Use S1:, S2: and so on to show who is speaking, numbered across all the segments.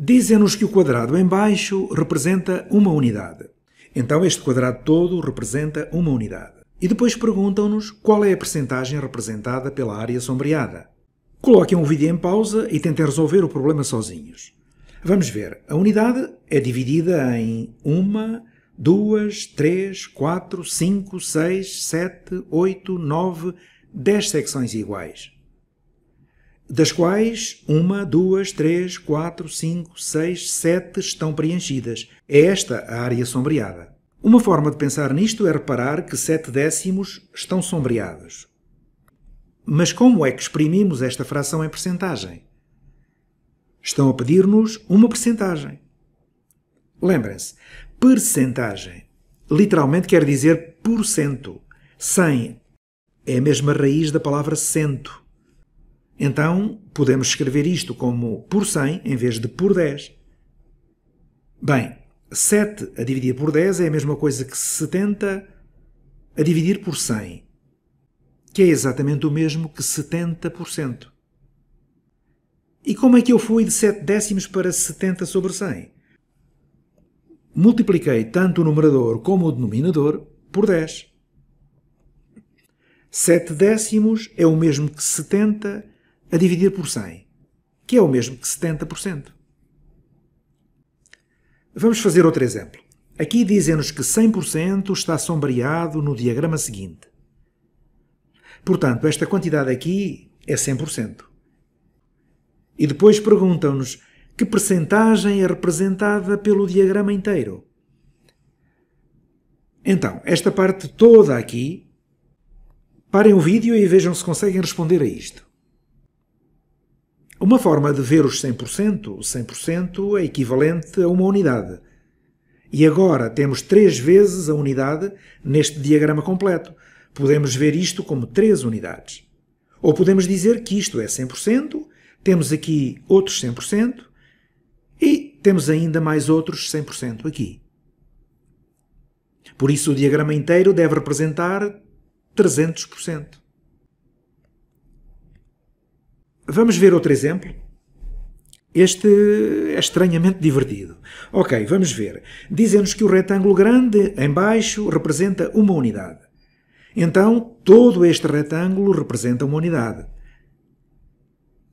S1: Dizem-nos que o quadrado em baixo representa uma unidade. Então este quadrado todo representa uma unidade. E depois perguntam-nos qual é a percentagem representada pela área sombreada. Coloquem um vídeo em pausa e tentem resolver o problema sozinhos. Vamos ver. A unidade é dividida em 1, 2, 3, 4, 5, 6, 7, 8, 9, 10 secções iguais das quais uma, duas, três, quatro, cinco, seis, sete estão preenchidas. É esta a área sombreada. Uma forma de pensar nisto é reparar que sete décimos estão sombreados. Mas como é que exprimimos esta fração em percentagem? Estão a pedir-nos uma percentagem. Lembrem-se, percentagem literalmente quer dizer por cento. 100 é a mesma raiz da palavra cento então, podemos escrever isto como por 100 em vez de por 10. Bem, 7 a dividir por 10 é a mesma coisa que 70 a dividir por 100, que é exatamente o mesmo que 70%. E como é que eu fui de 7 décimos para 70 sobre 100? Multipliquei tanto o numerador como o denominador por 10. 7 décimos é o mesmo que 70 a dividir por 100, que é o mesmo que 70%. Vamos fazer outro exemplo. Aqui dizem-nos que 100% está sombreado no diagrama seguinte. Portanto, esta quantidade aqui é 100%. E depois perguntam-nos que percentagem é representada pelo diagrama inteiro. Então, esta parte toda aqui, parem o vídeo e vejam se conseguem responder a isto. Uma forma de ver os 100%, 100% é equivalente a uma unidade. E agora temos três vezes a unidade neste diagrama completo. Podemos ver isto como três unidades. Ou podemos dizer que isto é 100%, temos aqui outros 100% e temos ainda mais outros 100% aqui. Por isso o diagrama inteiro deve representar 300%. Vamos ver outro exemplo? Este é estranhamente divertido. Ok, vamos ver. Dizem-nos que o retângulo grande, em baixo, representa uma unidade. Então, todo este retângulo representa uma unidade.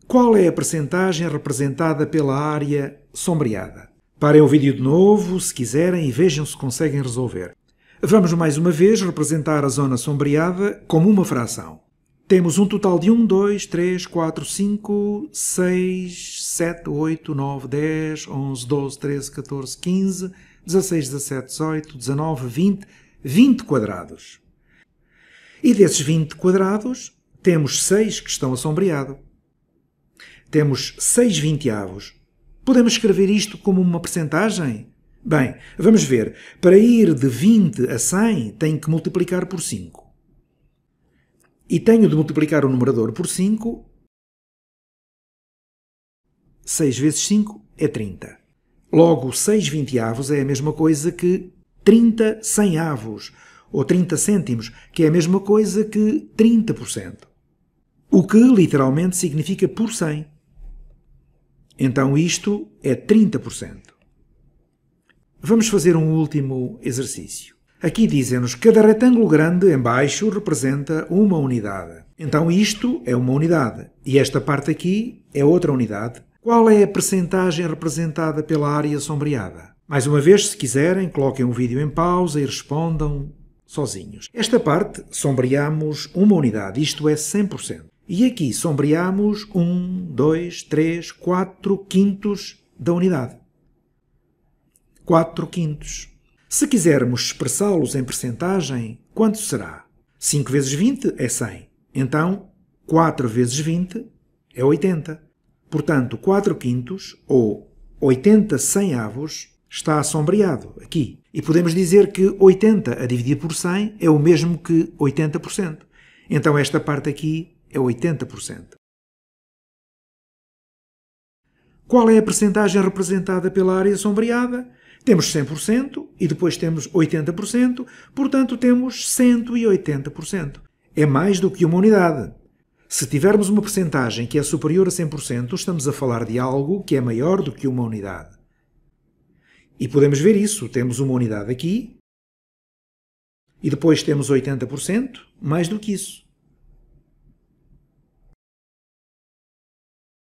S1: Qual é a percentagem representada pela área sombreada? Parem o vídeo de novo, se quiserem, e vejam se conseguem resolver. Vamos mais uma vez representar a zona sombreada como uma fração. Temos um total de 1, 2, 3, 4, 5, 6, 7, 8, 9, 10, 11, 12, 13, 14, 15, 16, 17, 18, 19, 20, 20 quadrados. E desses 20 quadrados, temos 6 que estão assombreado. Temos 6 vinteavos. Podemos escrever isto como uma percentagem? Bem, vamos ver. Para ir de 20 a 100, tem que multiplicar por 5 e tenho de multiplicar o numerador por 5. 6 vezes 5 é 30. Logo, 6 vinteavos é a mesma coisa que 30 cem avos, ou 30 cêntimos, que é a mesma coisa que 30%. O que literalmente significa por 100. Então isto é 30%. Vamos fazer um último exercício. Aqui dizem-nos que cada retângulo grande em baixo representa uma unidade. Então isto é uma unidade e esta parte aqui é outra unidade. Qual é a percentagem representada pela área sombreada? Mais uma vez, se quiserem, coloquem o vídeo em pausa e respondam sozinhos. Esta parte sombreamos uma unidade, isto é 100%. E aqui sombreamos 1, 2, 3, 4 quintos da unidade. 4 quintos. Se quisermos expressá-los em percentagem, quanto será? 5 vezes 20 é 100. Então, 4 vezes 20 é 80. Portanto, 4 quintos, ou 80 100 avos, está assombreado aqui. E podemos dizer que 80 a dividir por 100 é o mesmo que 80%. Então, esta parte aqui é 80%. Qual é a percentagem representada pela área sombreada? Temos 100% e depois temos 80%, portanto temos 180%. É mais do que uma unidade. Se tivermos uma percentagem que é superior a 100%, estamos a falar de algo que é maior do que uma unidade. E podemos ver isso. Temos uma unidade aqui e depois temos 80%, mais do que isso.